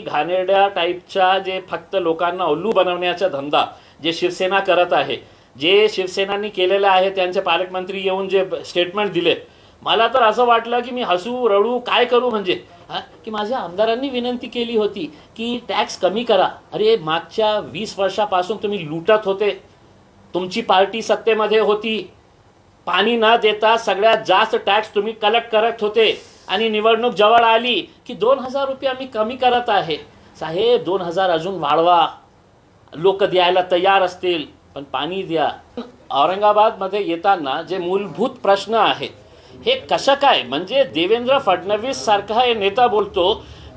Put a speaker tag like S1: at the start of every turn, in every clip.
S1: घाणेरड्या टाईपच्या जे फक्त लोकांना उल्लू बनवण्याचा धंदा जे शिवसेना करत आहे जे शिवसेनांनी केलेलं आहे त्यांचे पालकमंत्री येऊन जे स्टेटमेंट दिले मला तर असं वाटलं की मी हसू रडू काय करू म्हणजे की माझ्या आमदारांनी विनंती केली होती की टॅक्स कमी करा अरे मागच्या वीस वर्षापासून तुम्ही लुटत होते तुमची पार्टी सत्तेमध्ये होती पाणी न देता सगळ्यात जास्त टॅक्स तुम्ही कलेक्ट करत होते आणि निवडणूक जवळ आली की दोन हजार रुपये आम्ही कमी करत आहे साहेब दोन हजार अजून वाढवा लोक द्यायला तयार असतील पण पाणी द्या औरंगाबादमध्ये येताना जे मूलभूत प्रश्न आहेत हे कसं काय म्हणजे देवेंद्र फडणवीस सारखा हे नेता बोलतो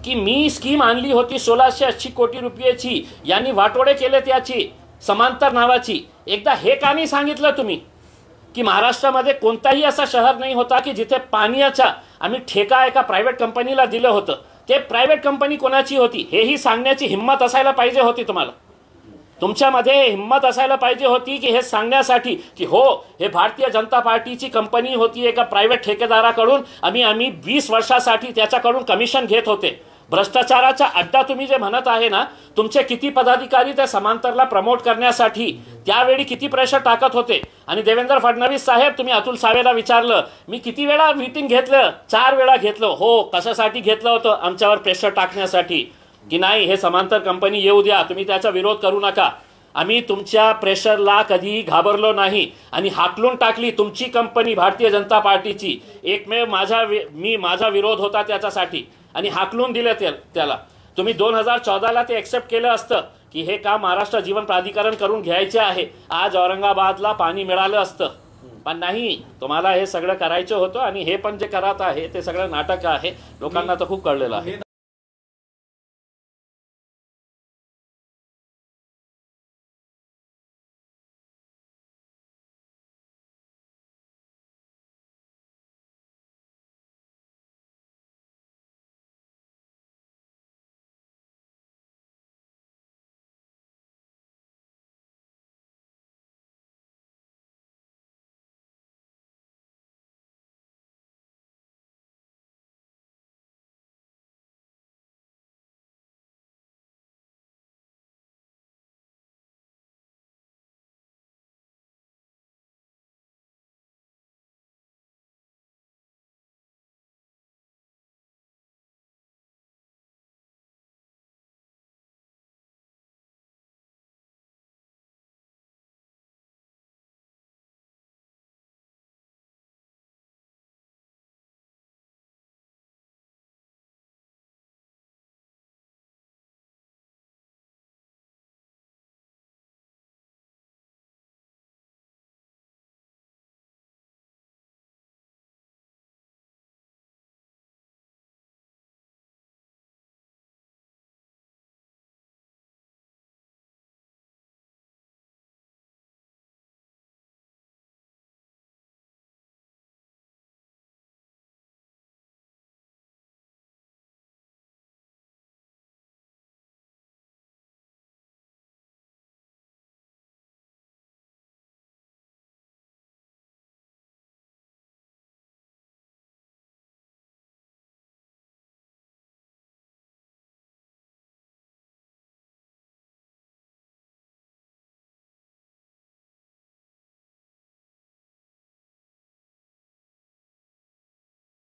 S1: की मी स्कीम आणली होती सोळाशे ऐंशी कोटी रुपयाची यांनी वाटोडे केले त्याची समांतर नावाची एकदा हे का नाही सांगितलं तुम्ही की महाराष्ट्रामध्ये कोणताही असा शहर नाही होता की जिथे पाण्याचा आम्ही ठेका एका प्रायव्हेट कंपनीला दिलं होतं ते प्रायव्हेट कंपनी कोणाची होती हेही सांगण्याची हिंमत असायला पाहिजे होती तुम्हाला तुमच्यामध्ये हिंमत असायला पाहिजे होती की हे सांगण्यासाठी की हो हे भारतीय जनता पार्टीची कंपनी होती एका प्रायव्हेट ठेकेदाराकडून आम्ही आम्ही वीस वर्षासाठी त्याच्याकडून कमिशन घेत होते भ्रष्टाचाराचा अड्डा तुम्ही जे म्हणत आहे ना तुमचे किती पदाधिकारी त्या समांतरला प्रमोट करण्यासाठी त्यावेळी किती प्रेशर टाकत होते आणि देवेंद्र फडणवीस साहेब तुम्ही अतुल सावेला विचारलं मी किती वेळा मीटिंग घेतलं चार वेळा घेतलं हो कशासाठी घेतलं होतं आमच्यावर प्रेशर टाकण्यासाठी की नाही हे समांतर कंपनी येऊ द्या तुम्ही त्याचा विरोध करू नका आम्ही तुमच्या प्रेशरला कधीही घाबरलो नाही आणि हाकलून टाकली तुमची कंपनी भारतीय जनता पार्टीची एकमेव माझा मी माझा विरोध होता त्याच्यासाठी आणि हाकलून दिलं त्याला तुम्ही दोन हजार चौदाला ते ॲक्सेप्ट केलं असतं की हे काम महाराष्ट्र जीवन प्राधिकरण करून घ्यायचे आहे आज औरंगाबादला पाणी मिळालं असतं पण नाही तुम्हाला हे सगळं करायचं होतं आणि हे पण जे करत आहे ते सगळं नाटक आहे लोकांना तर खूप कळलेलं आहे